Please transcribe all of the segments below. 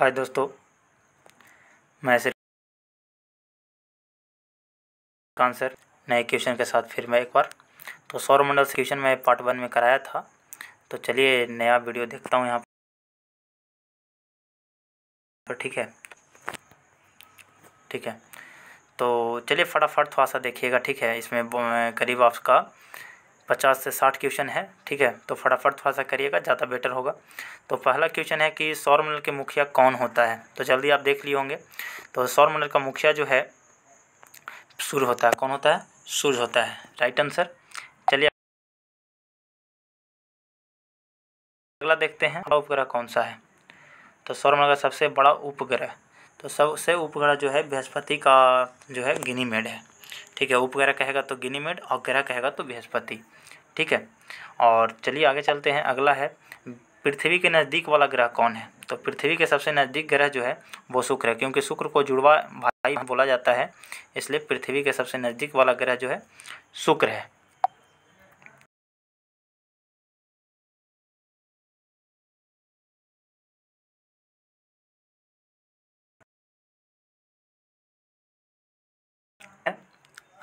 हाय दोस्तों मैं सिर्फ आंसर नए क्वेश्चन के साथ फिर मैं एक बार तो सौरमंडल से क्वेश्चन मैं पार्ट वन में कराया था तो चलिए नया वीडियो देखता हूँ यहाँ पर ठीक है ठीक है तो चलिए फटाफट थोड़ा सा देखिएगा ठीक है इसमें करीब आपका पचास से साठ क्वेश्चन है ठीक है तो फटाफट थोड़ा सा करिएगा ज़्यादा बेटर होगा तो पहला क्वेश्चन है कि सौर मंडल के मुखिया कौन होता है तो जल्दी आप देख लिए होंगे तो सौर मंडल का मुखिया जो है सूर्य होता है कौन होता है सूर्य होता है राइट आंसर चलिए अगला देखते हैं उपग्रह कौन सा है तो सौर मंडल का सबसे बड़ा उपग्रह तो सबसे उपग्रह जो है बृहस्पति का जो है गिनी है ठीक है उपग्रह कहेगा तो गिनीमेड और ग्रह कहेगा तो बृहस्पति ठीक है और चलिए आगे चलते हैं अगला है पृथ्वी के नज़दीक वाला ग्रह कौन है तो पृथ्वी के सबसे नज़दीक ग्रह जो है वो शुक्र है क्योंकि शुक्र को जुड़वा भाई बोला जाता है इसलिए पृथ्वी के सबसे नज़दीक वाला ग्रह जो है शुक्र है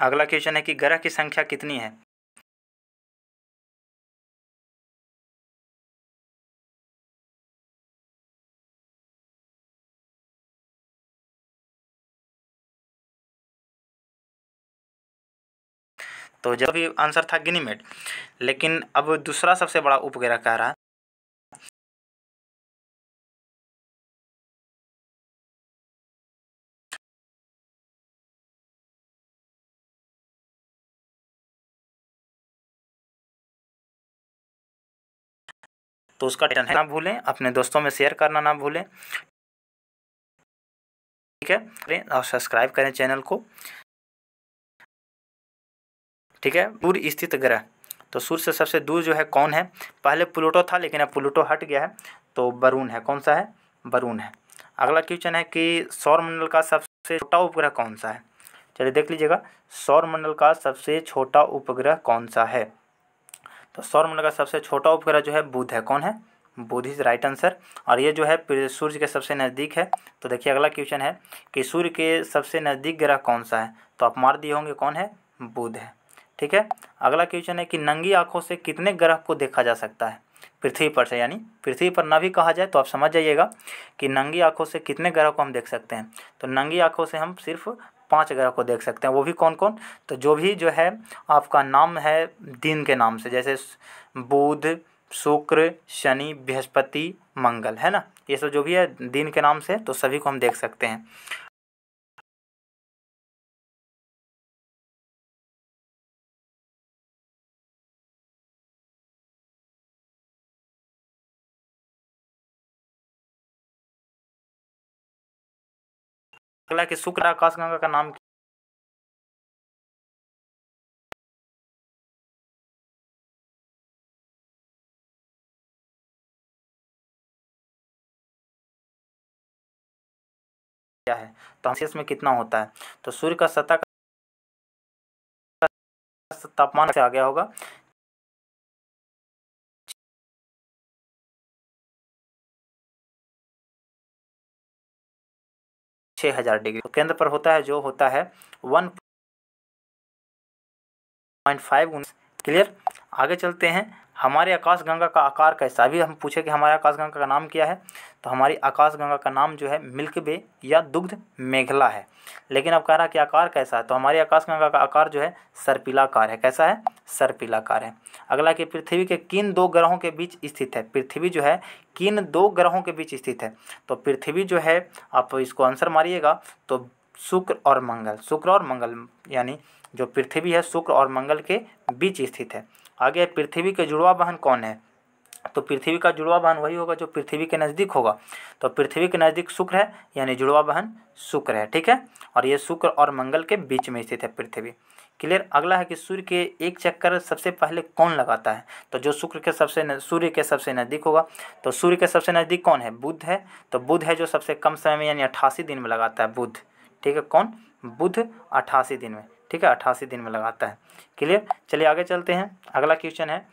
अगला क्वेश्चन है कि ग्रह की संख्या कितनी है तो जब भी आंसर था गिनीमेट लेकिन अब दूसरा सबसे बड़ा उपग्रह कह रहा तो उसका है ना भूलें अपने दोस्तों में शेयर करना ना भूलें ठीक है और सब्सक्राइब करें चैनल को ठीक है सूर्य स्थित ग्रह तो सूर्य से सबसे दूर जो है कौन है पहले प्लूटो था लेकिन अब प्लूटो हट गया है तो वरुण है कौन सा है वरुण है अगला क्वेश्चन है कि सौरमंडल का सबसे छोटा उपग्रह कौन सा है चलिए देख लीजिएगा सौरमंडल का सबसे छोटा उपग्रह कौन सा है तो सौरमंडल का सबसे छोटा उपग्रह जो है बुध है कौन है बुध इज राइट आंसर और ये जो है सूर्य के सबसे नज़दीक है तो देखिए अगला क्वेश्चन है कि सूर्य के सबसे नज़दीक ग्रह कौन सा है तो आप मार दिए होंगे कौन है बुध है ठीक है अगला क्वेश्चन है कि नंगी आँखों से कितने ग्रह को देखा जा सकता है पृथ्वी पर से यानी पृथ्वी पर ना भी कहा जाए तो आप समझ जाइएगा कि नंगी आँखों से कितने ग्रह को हम देख सकते हैं तो नंगी आँखों से हम सिर्फ पांच ग्रह को देख सकते हैं वो भी कौन कौन तो जो भी जो है आपका नाम है दिन के नाम से जैसे बुध शुक्र शनि बृहस्पति मंगल है ना ये सब जो भी है दिन के नाम से तो सभी को हम देख सकते हैं अगला कि शुक्र आकाशगंगा का नाम क्या है तो सेल्सियस में कितना होता है तो सूर्य का सतह का तापमान से आ गया होगा छः हज़ार डिग्री तो केंद्र पर होता है जो होता है वन पॉइंट फाइव क्लियर आगे चलते हैं हमारे आकाशगंगा का आकार कैसा अभी हम पूछे कि हमारे आकाशगंगा का नाम क्या है तो हमारी आकाशगंगा का नाम जो है मिल्क वे या दुग्ध मेघला है लेकिन अब कह रहा कि आकार कैसा है तो हमारी आकाशगंगा का आकार जो है सर्पिलाकार है कैसा है सर्पिलाकार है अगला कि पृथ्वी के किन दो ग्रहों के बीच स्थित है पृथ्वी जो है किन दो ग्रहों के बीच स्थित है तो पृथ्वी जो है आप इसको आंसर मारिएगा तो शुक्र और मंगल शुक्र और मंगल यानी जो पृथ्वी है शुक्र और मंगल के बीच स्थित है आगे पृथ्वी के जुड़वा बहन कौन है तो पृथ्वी का जुड़वा बहन वही होगा जो पृथ्वी के नज़दीक होगा तो पृथ्वी के नज़दीक शुक्र है यानी जुड़वा बहन शुक्र है ठीक है और ये शुक्र और मंगल के बीच में स्थित है पृथ्वी क्लियर अगला है कि सूर्य के एक चक्कर सबसे पहले कौन लगाता है तो जो शुक्र के सबसे सूर्य के सबसे नज़दीक होगा तो सूर्य के सबसे नज़दीक कौन है बुध है तो बुध है जो सबसे कम समय में यानी अट्ठासी दिन में लगाता है बुध ठीक है कौन बुध अट्ठासी दिन में ठीक है अट्ठासी दिन में लगाता है क्लियर चलिए आगे चलते हैं अगला क्वेश्चन है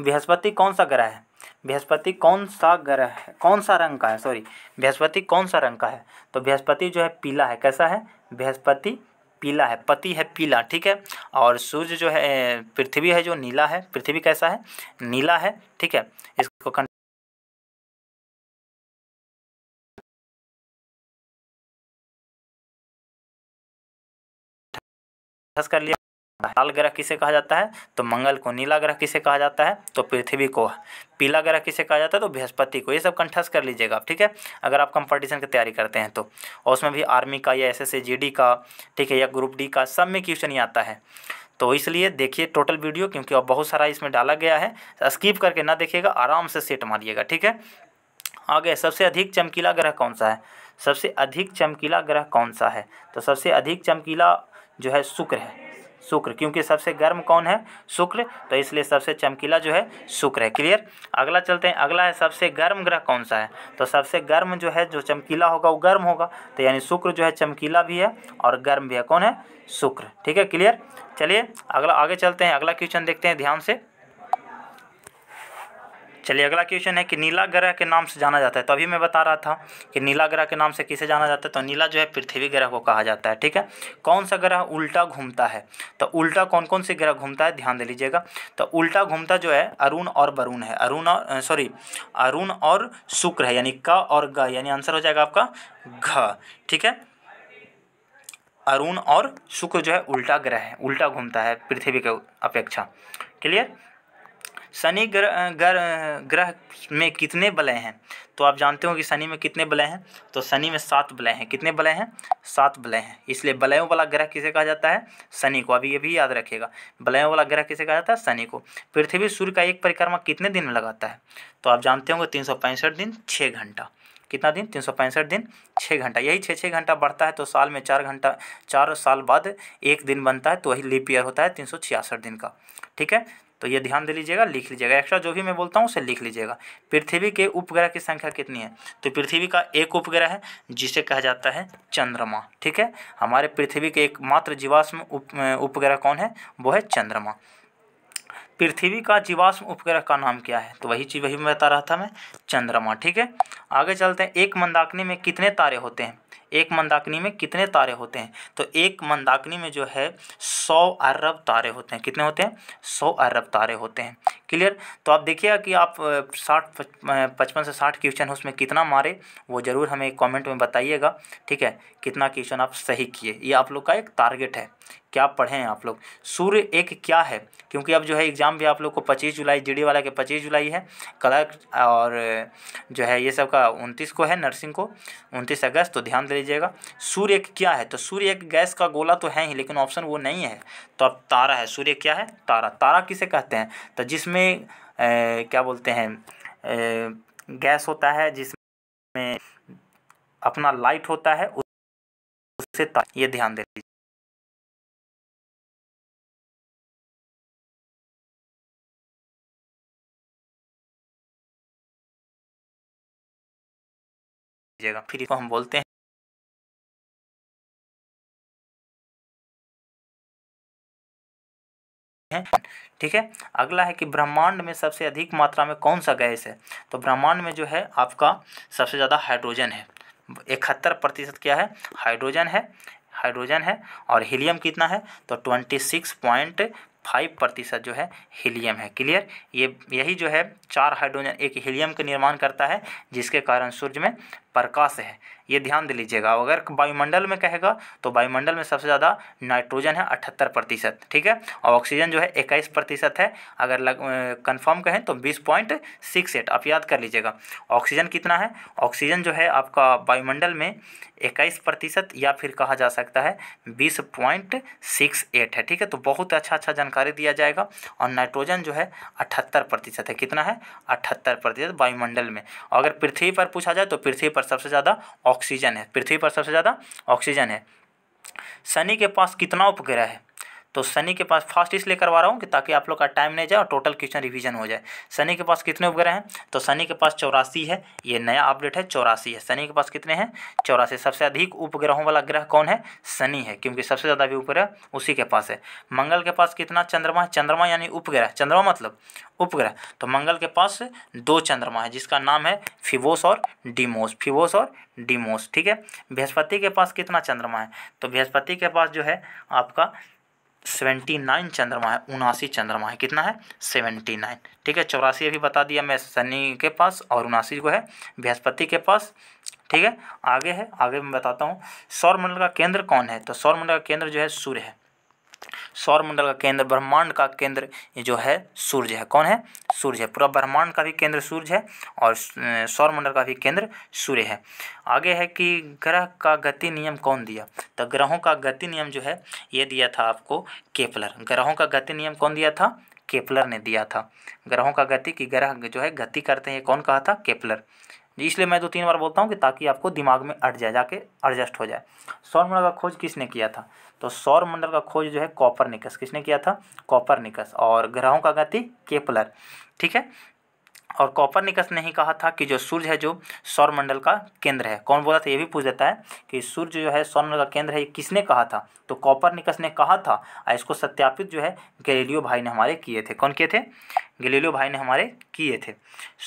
बृहस्पति कौन सा ग्रह है बृहस्पति कौन सा ग्रह है कौन सा रंग का है सॉरी बृहस्पति कौन सा रंग का है तो बृहस्पति जो है पीला है कैसा है बृहस्पति पीला है पति है पीला ठीक है और सूर्य जो है पृथ्वी है जो नीला है पृथ्वी कैसा है नीला है ठीक है इसको कं कर लिया लाल ग्रह किसे कहा जाता है तो मंगल को नीला ग्रह किसे कहा जाता है तो पृथ्वी को पीला ग्रह किसे कहा जाता है तो बृहस्पति को ये सब कंठस्थ कर लीजिएगा आप ठीक है अगर आप कंपटीशन की तैयारी करते हैं तो और उसमें भी आर्मी का या एस एस का ठीक है या ग्रुप डी का सब में क्वेश्चन ही आता है तो इसलिए देखिए टोटल वीडियो क्योंकि अब बहुत सारा इसमें डाला गया है स्किप करके ना देखिएगा आराम से सेट मारिएगा ठीक है आगे सबसे अधिक चमकीला ग्रह कौन सा है सबसे अधिक चमकीला ग्रह कौन सा है तो सबसे अधिक चमकीला जो है शुक्र है शुक्र क्योंकि सबसे गर्म कौन है शुक्र तो इसलिए सबसे चमकीला जो है शुक्र है क्लियर अगला चलते हैं अगला है सबसे गर्म ग्रह कौन सा है तो सबसे गर्म जो है जो चमकीला होगा वो गर्म होगा तो यानी शुक्र जो है चमकीला भी है और गर्म भी है कौन है शुक्र ठीक है क्लियर चलिए अगला आगे चलते हैं अगला क्वेश्चन देखते हैं ध्यान से चलिए अगला क्वेश्चन है कि नीला ग्रह के नाम से जाना जाता है तो अभी मैं बता रहा था कि नीला ग्रह के नाम से किसे जाना जाता है तो नीला जो है पृथ्वी ग्रह को कहा जाता है ठीक है कौन सा ग्रह उल्टा घूमता है तो उल्टा कौन कौन से ग्रह घूमता है ध्यान दे लीजिएगा तो उल्टा घूमता जो है अरुण और वरुण है अरुण और सॉरी अरुण और शुक्र है यानी क और ग यानी आंसर हो जाएगा आपका घ ठीक है अरुण और शुक्र जो है उल्टा ग्रह है उल्टा घूमता है पृथ्वी के अपेक्षा क्लियर शनि ग्रह ग्रह ग्रह में कितने बलय हैं तो आप जानते हो कि शनि में कितने बलय हैं तो शनि में सात बलय हैं कितने बलय हैं सात बलय हैं इसलिए बलयों वाला ग्रह किसे कहा जाता है शनि को अभी ये भी याद रखिएगा बलयों वाला ग्रह किसे कहा जाता है शनि को पृथ्वी सूर्य का एक परिक्रमा कितने दिन में लगाता है तो आप जानते होंगे तीन सौ पैंसठ दिन छः घंटा कितना दिन तीन सौ पैंसठ दिन छः घंटा यही छः छः घंटा बढ़ता है तो साल में चार घंटा चार साल बाद एक दिन बनता है तो वही लीप ईयर होता है तीन सौ छियासठ दिन का ठीक है तो ये ध्यान दे लीजिएगा लिख लीजिएगा एक्स्ट्रा जो भी मैं बोलता हूँ उसे लिख लीजिएगा पृथ्वी के उपग्रह की संख्या कितनी है तो पृथ्वी का एक उपग्रह है जिसे कहा जाता है चंद्रमा ठीक है हमारे पृथ्वी के एकमात्र जीवाश्म उप, उपग्रह कौन है वो है चंद्रमा पृथ्वी का जीवाश्म उपग्रह का नाम क्या है तो वही चीज़ वही बता रहा था मैं चंद्रमा ठीक है आगे चलते हैं एक मंदाकिनी में कितने तारे होते हैं एक मंदाकिनी में कितने तारे होते हैं तो एक मंदाकिनी में जो है सौ अरब तारे होते हैं कितने होते हैं सौ अरब तारे होते हैं क्लियर तो आप देखिएगा कि आप साठ पचपन से साठ क्वेश्चन उसमें कितना मारे वो ज़रूर हमें कमेंट में बताइएगा ठीक है कितना क्वेश्चन आप सही किए ये आप लोग का एक टारगेट है क्या पढ़ें आप लोग सूर्य एक क्या है क्योंकि अब जो है एग्ज़ाम भी आप लोग को पच्चीस जुलाई जीडी वाला के पच्चीस जुलाई है कला और जो है ये सब का उनतीस को है नर्सिंग को उनतीस अगस्त तो ध्यान दे लीजिएगा सूर्य क्या है तो सूर्य एक गैस का गोला तो है ही लेकिन ऑप्शन वो नहीं है तो अब तारा है सूर्य क्या है तारा तारा किसे कहते हैं तो जिसमें क्या बोलते हैं गैस होता है जिसमें अपना लाइट होता है उससे ये ध्यान दे लीजिए फिर इसको हम बोलते हैं है ठीक है अगला है कि ब्रह्मांड में सबसे अधिक मात्रा में कौन सा गैस है तो ब्रह्मांड में जो है आपका सबसे ज़्यादा हाइड्रोजन है इकहत्तर प्रतिशत क्या है हाइड्रोजन है हाइड्रोजन है और हीलियम कितना है तो ट्वेंटी सिक्स पॉइंट फाइव प्रतिशत जो है हीलियम है क्लियर ये यही जो है चार हाइड्रोजन एक हीलियम का निर्माण करता है जिसके कारण सूर्य में प्रकाश है ये ध्यान दे लीजिएगा अगर वायुमंडल में कहेगा तो वायुमंडल में सबसे ज़्यादा नाइट्रोजन है अठहत्तर प्रतिशत ठीक है और ऑक्सीजन जो है इक्कीस प्रतिशत है अगर लग कन्फर्म कहें तो बीस पॉइंट सिक्स एट आप याद कर लीजिएगा ऑक्सीजन कितना है ऑक्सीजन जो है आपका वायुमंडल में इक्कीस प्रतिशत या फिर कहा जा सकता है बीस पॉइंट सिक्स एट है ठीक है तो बहुत अच्छा अच्छा जानकारी दिया जाएगा और नाइट्रोजन जो है अठहत्तर प्रतिशत है कितना है अठहत्तर प्रतिशत वायुमंडल में अगर पृथ्वी पर पूछा जाए तो पृथ्वी पर सबसे ज़्यादा ऑक्सीजन है पृथ्वी पर सबसे ज़्यादा ऑक्सीजन है शनि के पास कितना उपग्रह है तो सनी के पास फास्ट इसलिए करवा रहा हूँ कि ताकि आप लोग का टाइम नहीं जाए और टोटल क्वेश्चन रिविजन हो जाए सनी के पास कितने उपग्रह हैं तो सनी के पास चौरासी है ये नया अपडेट है चौरासी है सनी के पास कितने हैं चौरासी सबसे अधिक उपग्रहों वाला ग्रह कौन है शनि है क्योंकि सबसे ज़्यादा भी उपग्रह उसी के पास है मंगल के पास कितना चंद्रमा है चंद्रमा यानी उपग्रह चंद्रमा मतलब उपग्रह तो मंगल के पास दो चंद्रमा है जिसका नाम है फिवोस और डिमोस फिवोस और डिमोस ठीक है बृहस्पति के पास कितना चंद्रमा है तो बृहस्पति के पास जो है आपका सेवेंटी नाइन चंद्रमा है उनासी चंद्रमा है कितना है सेवेंटी नाइन ठीक है चौरासी अभी बता दिया मैं शनि के पास और उनासी को है बृहस्पति के पास ठीक है आगे है आगे मैं बताता हूँ सौरमंडल का केंद्र कौन है तो सौरमंडल का केंद्र जो है सूर्य है सौरमंडल का केंद्र ब्रह्मांड का केंद्र जो है सूर्य है कौन है सूर्य है पूरा ब्रह्मांड का भी केंद्र सूर्य है और सौरमंडल का भी केंद्र सूर्य है आगे है कि ग्रह का गति नियम कौन दिया तो ग्रहों का गति नियम जो है ये दिया था आपको केपलर ग्रहों का गति नियम कौन दिया था केपलर ने दिया था ग्रहों का गति कि ग्रह जो है गति करते हैं कौन कहा था केपलर इसलिए मैं दो तीन बार बोलता हूँ कि ताकि आपको दिमाग में अट जाए जाके एडजस्ट हो जाए सौर मंडल का खोज किसने किया था तो सौर मंडल का खोज जो है कॉपर निकस किसने किया था कॉपर निकस और ग्रहों का गति केपलर ठीक है और कॉपरनिकस ने ही कहा था कि जो सूर्य है जो सौरमंडल का केंद्र है कौन बोला था ये भी पूछ देता है कि सूर्य जो है सौरमंडल का केंद्र है ये किसने कहा था तो कॉपरनिकस ने कहा था और इसको सत्यापित जो है गैलीलियो भाई ने हमारे किए थे कौन किए थे गैलीलियो भाई ने हमारे किए थे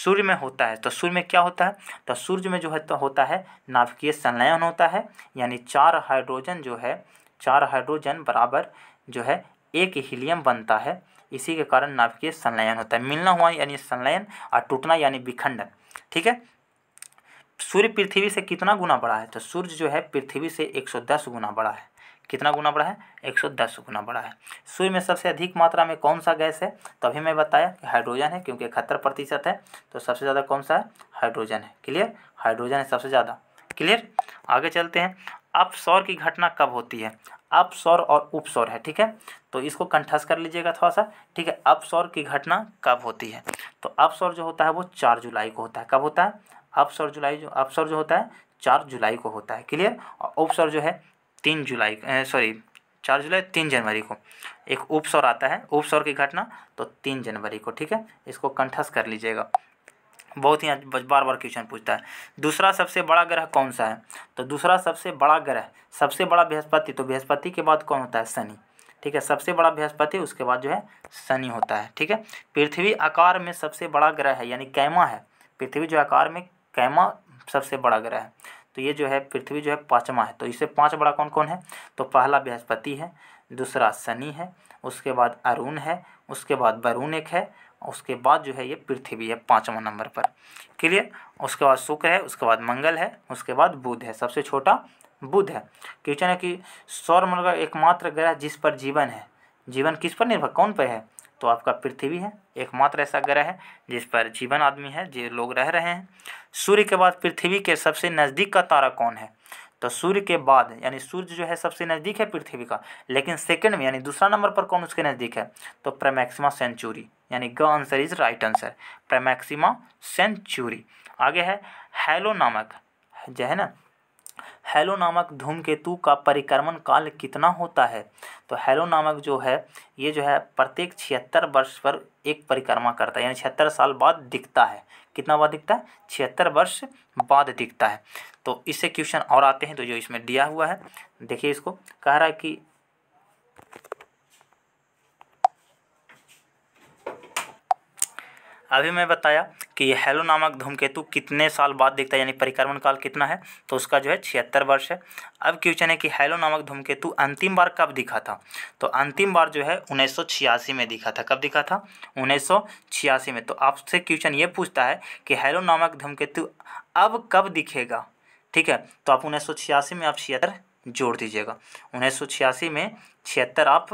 सूर्य में होता है तो सूर्य में क्या होता है तो सूर्य में जो है तो होता है नाभिकीय संलयन होता है यानी चार हाइड्रोजन जो है चार हाइड्रोजन बराबर जो है एक हीलियम बनता है इसी के कारण नाभिकीय संलयन होता है मिलना हुआ यानी संलयन और टूटना यानी विखंडन ठीक है सूर्य पृथ्वी से कितना गुना बड़ा है तो सूर्य जो है पृथ्वी से एक गुना बड़ा है कितना गुना बड़ा है 110 गुना बड़ा है सूर्य में सबसे अधिक मात्रा में कौन सा गैस है तो अभी मैं बताया कि हाइड्रोजन है क्योंकि इकहत्तर प्रतिशत है तो सबसे ज़्यादा कौन सा है हाइड्रोजन है क्लियर हाइड्रोजन है सबसे ज़्यादा क्लियर आगे चलते हैं अपसौर की घटना कब होती है अपसौर और उपसौर है ठीक है तो इसको कंठस्थ कर लीजिएगा थोड़ा सा ठीक है अपसौर की घटना कब होती है तो अपसौर जो होता है वो चार जुलाई को होता है कब होता है अपसौर जुलाई जो अपसौर जो होता है चार जुलाई को होता है क्लियर और उपसौर जो है तीन जुलाई सॉरी चार जुलाई तीन जनवरी को एक उपसौर आता है उपसौर की घटना तो तीन जनवरी को ठीक है इसको कंठस्थ कर लीजिएगा बहुत ही बार बार क्वेश्चन पूछता है दूसरा सबसे बड़ा ग्रह कौन सा है तो दूसरा सबसे बड़ा ग्रह सबसे बड़ा बृहस्पति तो बृहस्पति के बाद कौन होता है शनि ठीक है सबसे बड़ा बृहस्पति उसके बाद जो है शनि होता है ठीक है पृथ्वी आकार में सबसे बड़ा ग्रह है यानी कैमा है पृथ्वी जो आकार में कैमा सबसे बड़ा ग्रह है तो ये जो है पृथ्वी जो है पाँचवा है तो इससे पाँच बड़ा कौन कौन है तो पहला बृहस्पति है दूसरा शनि है उसके बाद अरुण है उसके बाद वरुण एक है उसके बाद जो है ये पृथ्वी है पाँचवा नंबर पर क्लियर उसके बाद शुक्र है उसके बाद मंगल है उसके बाद बुध है सबसे छोटा बुध है क्वेश्चन है कि सौरमंडल एकमात्र ग्रह जिस पर जीवन है जीवन किस पर निर्भर कौन पर है तो आपका पृथ्वी है एकमात्र ऐसा ग्रह है जिस पर जीवन आदमी है जो लोग रह रहे हैं सूर्य के बाद पृथ्वी के सबसे नज़दीक का तारा कौन है तो सूर्य के बाद यानी सूर्य जो है सबसे नज़दीक है पृथ्वी का लेकिन सेकंड में यानी दूसरा नंबर पर कौन उसके नज़दीक है तो प्रमैक्सिमा सेंचुरी यानी ग answer is right answer Proxima Centauri आगे है हेलो नामक जो है ना हैलो नामक धूमकेतु का परिक्रमण काल कितना होता है तो हैलो नामक जो है ये जो है प्रत्येक छिहत्तर वर्ष पर एक परिक्रमा करता है यानी छिहत्तर साल बाद दिखता है कितना बाद दिखता है छिहत्तर वर्ष बाद दिखता है तो इससे क्वेश्चन और आते हैं तो जो इसमें दिया हुआ है देखिए इसको कह रहा है कि अभी मैं बताया कि हेलो नामक धूमकेतु कितने साल बाद दिखता है यानी परिक्रमण काल कितना है तो उसका जो है छिहत्तर वर्ष है अब क्वेश्चन है कि हेलो नामक धूमकेतु अंतिम बार कब दिखा था तो अंतिम बार जो है उन्नीस में दिखा था कब दिखा था उन्नीस में तो आपसे क्वेश्चन ये पूछता है कि हेलो नामक धूमकेतु अब कब दिखेगा ठीक है तो आप उन्नीस में आप छिहत्तर जोड़ दीजिएगा उन्नीस में छिहत्तर आप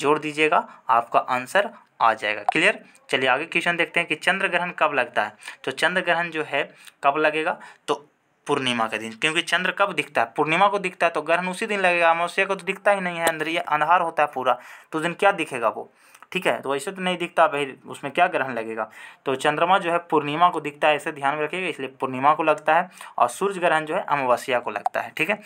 जोड़ दीजिएगा आपका आंसर आ जाएगा क्लियर चलिए आगे क्वेश्चन देखते हैं कि चंद्र ग्रहण कब लगता है तो चंद्र ग्रहण जो है कब लगेगा तो पूर्णिमा के दिन क्योंकि चंद्र कब दिखता है पूर्णिमा को दिखता है तो ग्रहण उसी दिन लगेगा अमावस्या को तो दिखता ही नहीं है अंदर ये अंधार होता है पूरा तो दिन क्या दिखेगा वो ठीक है तो वैसे तो नहीं दिखता भाई उसमें क्या ग्रहण लगेगा तो चंद्रमा जो है पूर्णिमा को दिखता है ऐसे ध्यान में रखिएगा इसलिए पूर्णिमा को लगता है और सूर्य ग्रहण जो है अमावस्या को लगता है ठीक है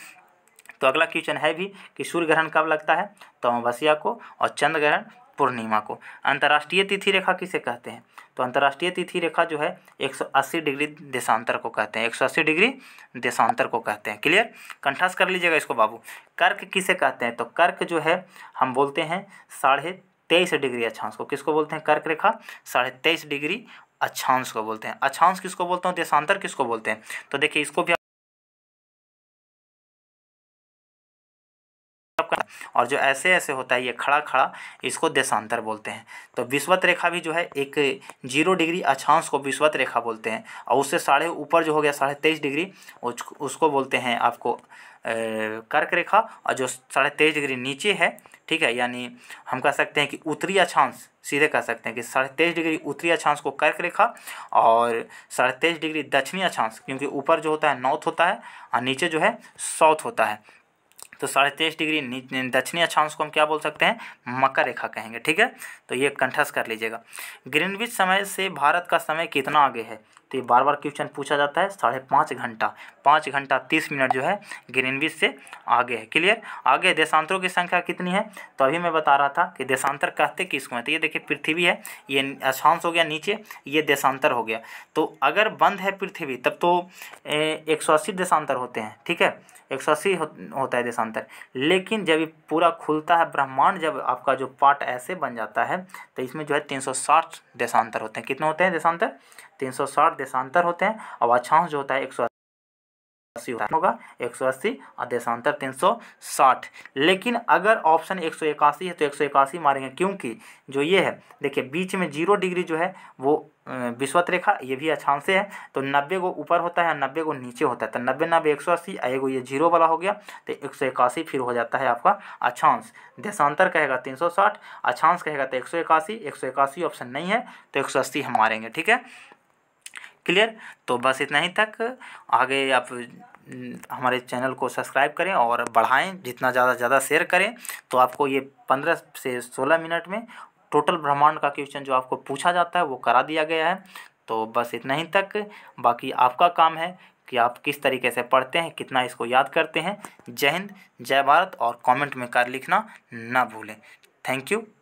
तो अगला क्वेश्चन है भी कि सूर्य ग्रहण कब लगता है तो अमावस्या को और चंद्र ग्रहण पूर्णिमा को अंतर्राष्ट्रीय तिथि रेखा किसे कहते हैं तो अंतर्राष्ट्रीय तिथि रेखा जो है 180 डिग्री देशांतर को कहते हैं 180 डिग्री देशांतर को कहते हैं क्लियर कंठास कर लीजिएगा इसको बाबू कर्क किसे कहते हैं तो कर्क जो है हम बोलते हैं साढ़े तेईस डिग्री अक्षांश को किसको बोलते हैं कर्क रेखा साढ़े तेईस डिग्री अक्षांश को बोलते हैं अक्षांश किसको बोलते हैं देशांतर किसको बोलते हैं तो देखिए इसको भी और जो ऐसे ऐसे होता है ये खड़ा खड़ा इसको देशांतर बोलते हैं तो विश्वत रेखा भी जो है एक जीरो डिग्री अक्षांश को विश्वत रेखा बोलते हैं और उससे साढ़े ऊपर जो हो गया साढ़े तेईस डिग्री उसको बोलते हैं आपको कर्क रेखा और जो साढ़े तेईस डिग्री नीचे है ठीक है यानी हम कह सकते हैं कि उत्तरी अक्षांश सीधे कह सकते हैं कि साढ़े तेईस डिग्री उत्तरी अक्षांश को कर्क रेखा और साढ़े तेईस डिग्री दक्षिणी अक्षांश क्योंकि ऊपर जो होता है नॉर्थ होता है और नीचे जो है साउथ होता है तो साढ़े तेईस डिग्री दक्षिणी अक्षांश को हम क्या बोल सकते हैं मकर रेखा कहेंगे ठीक है तो ये कंठस्थ कर लीजिएगा ग्रीनविच समय से भारत का समय कितना आगे है तो ये बार बार क्वेश्चन पूछा जाता है साढ़े पाँच घंटा पाँच घंटा तीस मिनट जो है ग्रीनविच से आगे है क्लियर आगे देशांतरों की संख्या कितनी है तो अभी मैं बता रहा था कि देशांतर कहते किसको है तो ये देखिए पृथ्वी है ये अक्षांश हो गया नीचे ये देशांतर हो गया तो अगर बंद है पृथ्वी तब तो एक देशांतर होते हैं ठीक है एक सौ अस्सी होता है देशांतर लेकिन जब ये पूरा खुलता है ब्रह्मांड जब आपका जो पार्ट ऐसे बन जाता है तो इसमें जो है तीन सौ साठ देशांतर होते हैं कितने होते हैं देशांतर तीन सौ साठ देशांतर होते हैं और अक्षांश जो होता है एक सौ अस्सी होगा एक सौ अस्सी और देशांतर तीन सौ साठ लेकिन अगर ऑप्शन एक सौ इक्यासी है तो एक सौ इक्यासी मारेंगे क्योंकि जो ये है देखिए बीच में जीरो डिग्री जो है वो विश्वत रेखा ये भी अच्छा से है तो नब्बे को ऊपर होता है नब्बे को नीचे होता है तो नब्बे नब्बे एक सौ अस्सी एगो ये जीरो वाला हो गया तो एक सौ इक्यासी फिर हो जाता है आपका अच्छांश देशांतर कहेगा तीन सौ साठ अच्छांश कहेगा तो एक सौ इक्यासी एक सौ इक्यासी ऑप्शन नहीं है तो एक सौ अस्सी हम मारेंगे ठीक है क्लियर तो बस इतना ही तक आगे आप हम्म, हमारे चैनल को सब्सक्राइब करें और बढ़ाएं जितना ज़्यादा से ज़्यादा शेयर करें तो आपको ये पंद्रह से सोलह मिनट में टोटल ब्रह्मांड का क्वेश्चन जो आपको पूछा जाता है वो करा दिया गया है तो बस इतना ही तक बाकी आपका काम है कि आप किस तरीके से पढ़ते हैं कितना इसको याद करते हैं जय हिंद जय भारत और कमेंट में कर लिखना ना भूलें थैंक यू